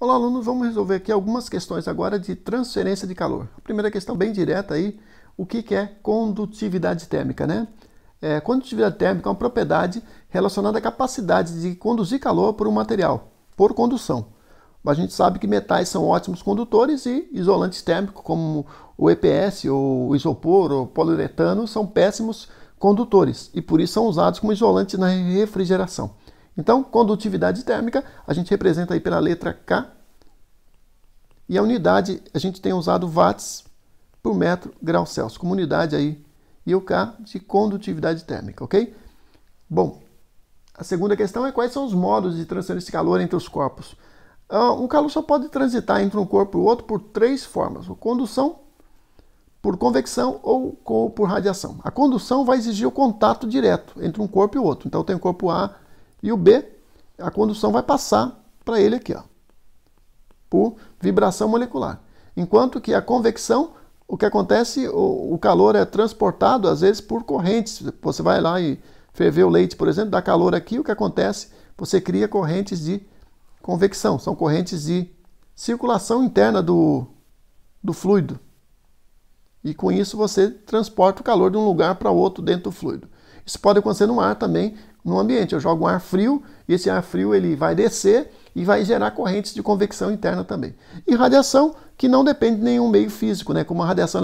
Olá, alunos, vamos resolver aqui algumas questões agora de transferência de calor. A primeira questão bem direta aí, o que, é condutividade térmica, né? É, condutividade térmica é uma propriedade relacionada à capacidade de conduzir calor por um material, por condução. A gente sabe que metais são ótimos condutores e isolantes térmicos como o EPS, ou o isopor, ou poliuretano, são péssimos condutores e por isso são usados como isolante na refrigeração. Então, condutividade térmica, a gente representa aí pela letra K. E a unidade, a gente tem usado watts por metro grau Celsius, como unidade aí, e o K de condutividade térmica, ok? Bom, a segunda questão é quais são os modos de transferir de calor entre os corpos. Ah, um calor só pode transitar entre um corpo e outro por três formas, ou condução, por convecção ou por radiação. A condução vai exigir o contato direto entre um corpo e outro. Então, tem o corpo A e o B, a condução vai passar para ele aqui, ó, por vibração molecular. Enquanto que a convecção, o que acontece, o, calor é transportado, às vezes, por correntes. Você vai lá e ferver o leite, por exemplo, dá calor aqui, o que acontece? Você cria correntes de convecção, são correntes de circulação interna do, do fluido. E com isso você transporta o calor de um lugar para outro dentro do fluido. Isso pode acontecer no ar também, no ambiente. Eu jogo um ar frio e esse ar frio ele vai descer e vai gerar correntes de convecção interna também. E radiação que não depende de nenhum meio físico, né? Como a radiação